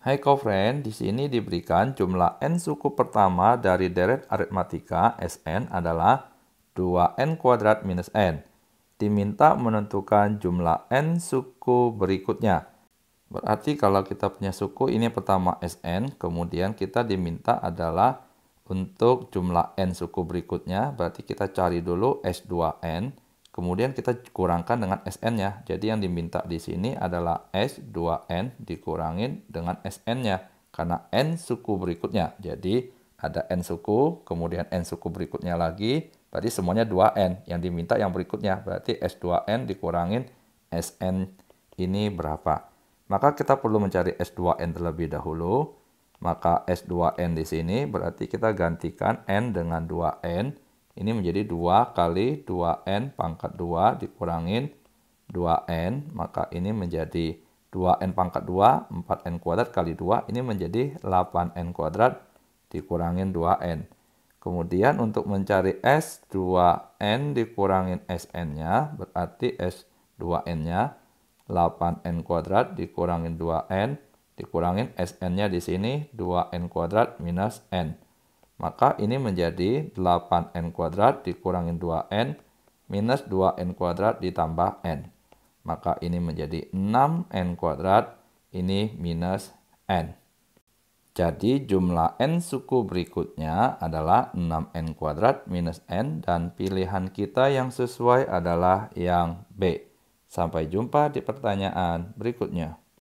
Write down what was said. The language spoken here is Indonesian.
Hai kofren, di sini diberikan jumlah n suku pertama dari deret aritmatika Sn adalah 2n kuadrat minus n. Diminta menentukan jumlah n suku berikutnya. Berarti kalau kita punya suku ini pertama Sn, kemudian kita diminta adalah untuk jumlah n suku berikutnya, berarti kita cari dulu S2n Kemudian kita kurangkan dengan SN-nya. Jadi yang diminta di sini adalah S2N dikurangin dengan SN-nya. Karena N suku berikutnya. Jadi ada N suku, kemudian N suku berikutnya lagi. Berarti semuanya 2N. Yang diminta yang berikutnya. Berarti S2N dikurangin SN ini berapa. Maka kita perlu mencari S2N terlebih dahulu. Maka S2N di sini berarti kita gantikan N dengan 2N ini menjadi 2 kali 2N pangkat 2 dikurangin 2N, maka ini menjadi 2N pangkat 2, 4N kuadrat kali 2, ini menjadi 8N kuadrat dikurangin 2N. Kemudian untuk mencari S, 2N dikurangin Sn-nya, berarti S 2N-nya, 8N kuadrat dikurangin 2N, dikurangin Sn-nya di sini, 2N kuadrat minus N. Maka ini menjadi 8n kuadrat dikurangin 2n minus 2n kuadrat ditambah n. Maka ini menjadi 6n kuadrat, ini minus n. Jadi jumlah n suku berikutnya adalah 6n kuadrat minus n dan pilihan kita yang sesuai adalah yang B. Sampai jumpa di pertanyaan berikutnya.